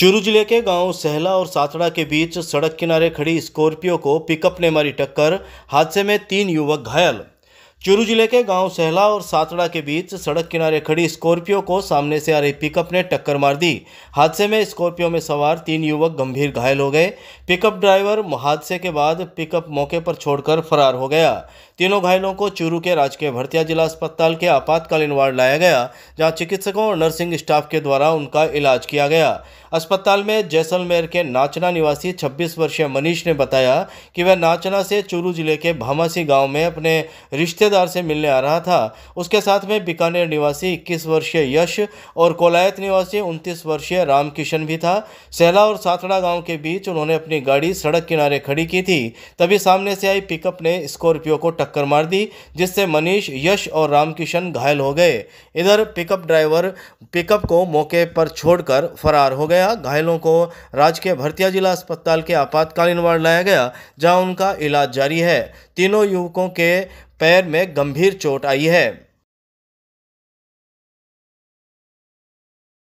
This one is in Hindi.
चूरू जिले के गांव सहला और सातड़ा के बीच सड़क किनारे खड़ी स्कॉर्पियो को पिकअप ने मारी टक्कर हादसे में तीन युवक घायल चूरू जिले के गांव सहला और सातड़ा के बीच सड़क किनारे खड़ी स्कॉर्पियो को सामने से आ रही पिकअप ने टक्कर मार दी हादसे में स्कॉर्पियो में सवार तीन युवक गंभीर घायल हो गए पिकअप ड्राइवर हादसे के बाद पिकअप मौके पर छोड़कर फरार हो गया तीनों घायलों को चूरू के राजकीय भर्तिया जिला अस्पताल के आपातकालीन वार्ड लाया गया जहाँ चिकित्सकों और नर्सिंग स्टाफ के द्वारा उनका इलाज किया गया अस्पताल में जैसलमेर के नाचना निवासी छब्बीस वर्षीय मनीष ने बताया कि वह नाचना से चूरू जिले के भामासी गाँव में अपने रिश्ते रिश्तेदार से मिलने आ रहा था उसके साथ में बीकानेर निवासी इक्कीस वर्षीय यश और कोलायत निवासी उनतीस वर्षीय रामकिशन भी था सहला और सातड़ा गाँव के बीच उन्होंने अपनी गाड़ी सड़क किनारे खड़ी की थी तभी सामने से आई पिकअप ने स्कॉर्पियो को टक्कर मार दी जिससे मनीष यश और रामकिशन घायल हो गए इधर पिकअप ड्राइवर पिकअप को मौके पर छोड़कर फरार हो गया घायलों को राजकीय भरतिया जिला अस्पताल के आपातकालीन वार्ड लाया गया जहां उनका इलाज जारी है तीनों युवकों के पैर में गंभीर चोट आई है